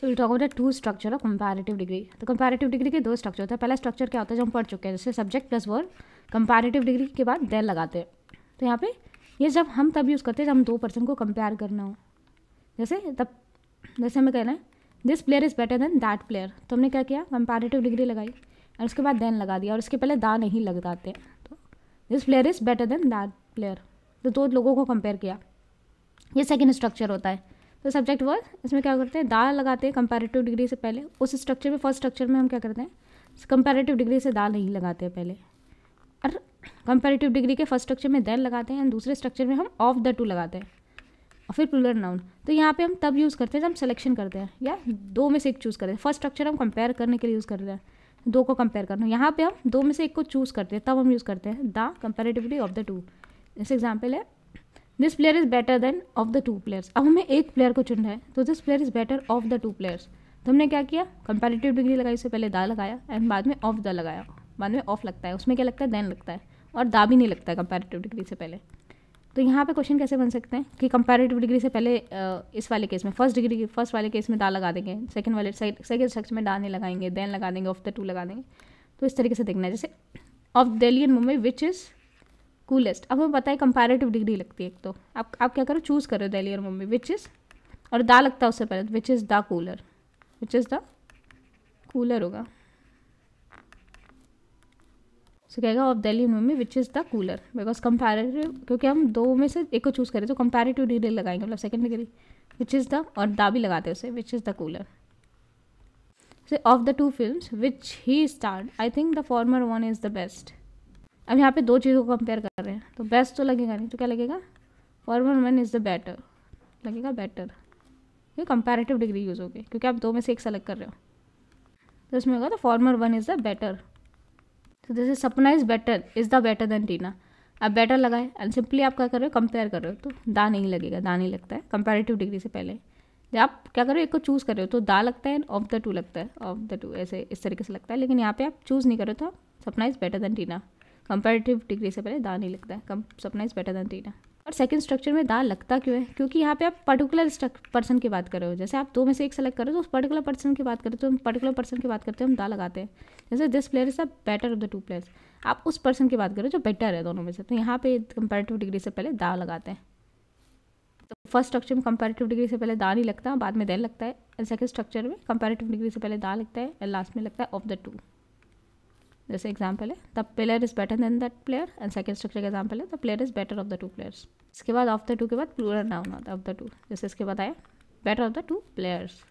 so will talk about two structure of comparative degree तो comparative degree के दो structure होते हैं पहला स्ट्रक्चर क्या होता है जो हम पढ़ चुके हैं जैसे subject plus word comparative degree के बाद देन लगाते हैं तो यहाँ पे ये जब हम तब यूज़ करते हैं जब हम दो पर्सन को कंपेयर करना हो जैसे तब जैसे हमें कहना है this player is better than that player तो हमने क्या किया कंपैरेटिव डिग्री लगाई और उसके बाद देन लगा दिया और उसके पहले दा नहीं लगाते तो this player is better than that player तो दो लोगों को कंपेयर किया ये सेकेंड स्ट्रक्चर होता है तो सब्जेक्ट वर्ड इसमें क्या करते हैं दा लगाते हैं कंपेरेटिव डिग्री से पहले उस स्ट्रक्चर में फर्स्ट स्ट्रक्चर में हम क्या करते हैं कंपेरेटिव डिग्री से दा नहीं लगाते हैं पहले और कंपेरेटिव डिग्री के फर्स्ट स्ट्रक्चर में दैन लगाते हैं दूसरे स्ट्रक्चर में हम ऑफ द टू लगाते हैं और फिर प्लूरल नाउन तो यहाँ पे हम तब यूज़ करते हैं जब हम सिलेक्शन करते हैं या दो में से एक चूज़ करते हैं फर्स्ट स्ट्रक्चर हम कंपेयर करने के लिए यूज़ करते हैं दो को कंपेयर करना यहाँ पे हम दो में से एक को चूज़ करते हैं तब हम यूज़ करते हैं the comparatively of the two जैसे एग्जाम्पल है this player is better than of the two players अब हमें एक प्लेयर को चुनना है तो this player is better of the two players तो हमने क्या किया कंपेरेटिव डिग्री लगाई उससे पहले दा लगाया एंड बाद में ऑफ द लगाया बाद में ऑफ लगता है उसमें क्या लगता है देन लगता है और दा भी नहीं लगता है कंपेरेटिव डिग्री से पहले तो यहाँ पे क्वेश्चन कैसे बन सकते हैं कि कंपेरेटिव डिग्री से पहले इस वाले केस में फर्स्ट डिग्री फर्स्ट वाले केस में दा लगा देंगे सेकंड वाले सेकंड शख्स में दा नहीं लगाएंगे देन लगा देंगे ऑफ द टू लगा देंगे तो इस तरीके से देखना है जैसे of Delhi and Mumbai which is coolest अब हमें पता है कंपेरेटिव डिग्री लगती है एक तो आप आप क्या करो चूज़ करो दिल्ली और मुंबई विच इज़ और दा लगता है उससे पहले which is the cooler which is the cooler होगा सो कहेगा of Delhi and Mumbai which is the cooler because comparative क्योंकि हम दो में से एक को चूज़ करें तो कंपेरेटिव डिग्री लगाएंगे मतलब second degree which is the और दा भी लगाते हैं उसे विच इज़ द कूलर से of the two film which he start I think the former one is the best अब यहाँ पे दो चीज़ों को कंपेयर कर रहे हैं तो बेस्ट तो लगेगा नहीं तो क्या लगेगा former one is the better लगेगा बेटर ये कंपेरेटिव डिग्री यूज़ होगी क्योंकि आप दो में से एक सेलेक्ट कर रहे हो तो इसमें होगा तो former one is the better तो जैसे Sapna is better is the better than Tina आप बेटर लगाए एंड सिंपली आप क्या कर रहे हो कंपेयर कर रहे हो तो दा नहीं लगेगा दा नहीं लगता है कंपेरेटिव डिग्री से पहले जब आप क्या कर रहे हो एक को चूज़ कर रहे हो तो दा लगता है ऑफ द टू लगता है ऑफ द टू ऐसे इस तरीके से लगता है लेकिन यहाँ पे आप चूज़ नहीं कर रहे हो तो Sapna is better than Tina comparative degree से पहले दा नहीं लगता है कम सपना इज़ बेटर दैन दीना और सेकंड स्ट्रक्चर में दा लगता क्यों है क्योंकि यहाँ पे आप पर्टिकुलर पर्सन की बात कर रहे हो जैसे आप दो में से एक सेलेक्ट करो तो उस पर्टिकुलर पर्सन की बात करें तो हम पर्टिकुलर पर्सन की बात करते हैं हम दा लगाते हैं जैसे this player is a better of the two players आप उस पर्सन की बात करो जो बेटर है दोनों में से तो यहाँ पे कंपेरेटिव डिग्री से पहले दा लगाते हैं तो फर्स्ट स्ट्रक्चर में कंपेरेटिव डिग्री से पहले दा नहीं लगता बाद में दे लगता है एंड सेकेंड स्ट्रक्चर में कंपेरेटिव डिग्री से पहले दा लगता है एंड लास्ट में लगता है ऑफ द टू जैसे एग्जाम्पल है the player is better than that player and second structure का एग्जाम्पल है the player is better of the two players इसके बाद ऑफ द टू के बाद plural noun of the two जैसे इसके बाद आया better of the two players